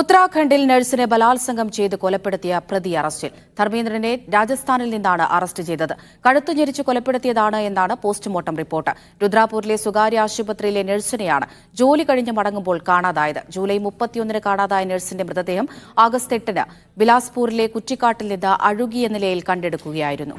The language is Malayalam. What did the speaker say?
ഉത്തരാഖണ്ഡിൽ നഴ്സിനെ ബലാത്സംഗം ചെയ്ത് കൊലപ്പെടുത്തിയ പ്രതി അറസ്റ്റിൽ ധർമ്മേന്ദ്രനെ രാജസ്ഥാനിൽ നിന്നാണ് അറസ്റ്റ് ചെയ്തത് കഴുത്തു ഞെരിച്ച് കൊലപ്പെടുത്തിയതാണ് എന്നാണ് പോസ്റ്റ്മോർട്ടം റിപ്പോർട്ട് രുദ്രാപൂരിലെ സ്വകാര്യ ആശുപത്രിയിലെ നഴ്സിനെയാണ് ജോലി കഴിഞ്ഞ് മടങ്ങുമ്പോൾ കാണാതായത് ജൂലൈ മുപ്പത്തിയൊന്നിന് കാണാതായ നഴ്സിന്റെ മൃതദേഹം ആഗസ്റ്റ് എട്ടിന് ബിലാസ്പൂരിലെ കുറ്റിക്കാട്ടിൽ നിന്ന് അഴുകിയ നിലയിൽ കണ്ടെടുക്കുകയായിരുന്നു